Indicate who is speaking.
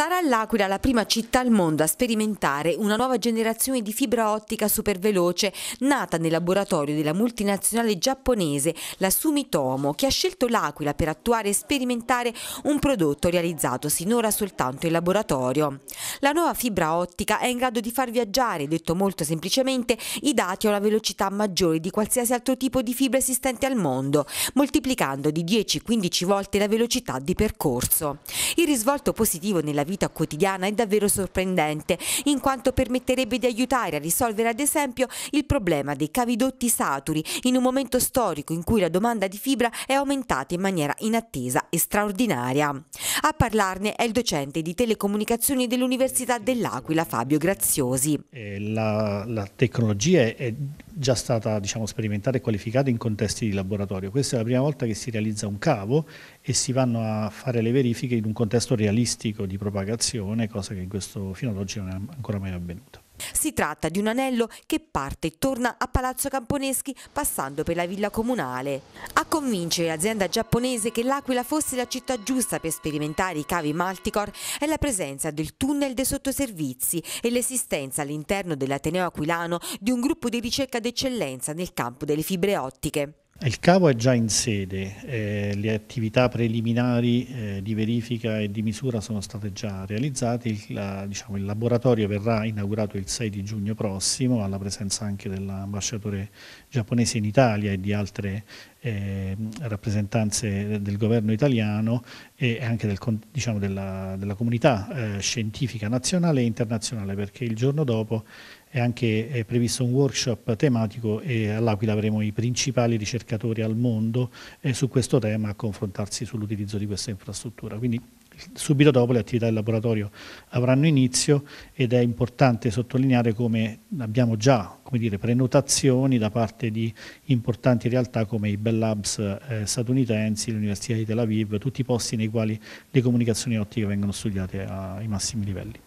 Speaker 1: Sarà l'Aquila la prima città al mondo a sperimentare una nuova generazione di fibra ottica superveloce nata nel laboratorio della multinazionale giapponese la Sumitomo che ha scelto l'Aquila per attuare e sperimentare un prodotto realizzato sinora soltanto in laboratorio. La nuova fibra ottica è in grado di far viaggiare, detto molto semplicemente, i dati a una velocità maggiore di qualsiasi altro tipo di fibra esistente al mondo, moltiplicando di 10-15 volte la velocità di percorso. Il risvolto positivo nella vita quotidiana è davvero sorprendente, in quanto permetterebbe di aiutare a risolvere ad esempio il problema dei cavidotti saturi in un momento storico in cui la domanda di fibra è aumentata in maniera inattesa e straordinaria. A parlarne è il docente di telecomunicazioni dell'Università dell'Aquila, Fabio
Speaker 2: Graziosi. Eh, la, la tecnologia è già stata diciamo, sperimentata e qualificata in contesti di laboratorio. Questa è la prima volta che si realizza un cavo e si vanno a fare le verifiche in un contesto realistico di propaganda propagazione, cosa che questo, fino ad oggi non è ancora mai
Speaker 1: avvenuta. Si tratta di un anello che parte e torna a Palazzo Camponeschi passando per la villa comunale. A convincere l'azienda giapponese che l'Aquila fosse la città giusta per sperimentare i cavi Malticor è la presenza del tunnel dei sottoservizi e l'esistenza all'interno dell'Ateneo Aquilano di un gruppo di ricerca d'eccellenza nel campo delle fibre ottiche.
Speaker 2: Il cavo è già in sede, eh, le attività preliminari eh, di verifica e di misura sono state già realizzate, il, la, diciamo, il, laboratorio verrà inaugurato il 6 di giugno prossimo alla presenza anche dell'ambasciatore giapponese in Italia e di altre eh, rappresentanze del governo italiano e anche del, diciamo, della, della, comunità eh, scientifica nazionale e internazionale perché il giorno dopo è anche è previsto un workshop tematico e all'Aquila avremo i principali ricercatori al mondo eh, su questo tema a confrontarsi sull'utilizzo di questa infrastruttura. Quindi subito dopo le attività del laboratorio avranno inizio ed è importante sottolineare come abbiamo già come dire, prenotazioni da parte di importanti realtà come i Bell Labs eh, statunitensi, l'Università di Tel Aviv, tutti i posti nei quali le comunicazioni ottiche vengono studiate ai massimi livelli.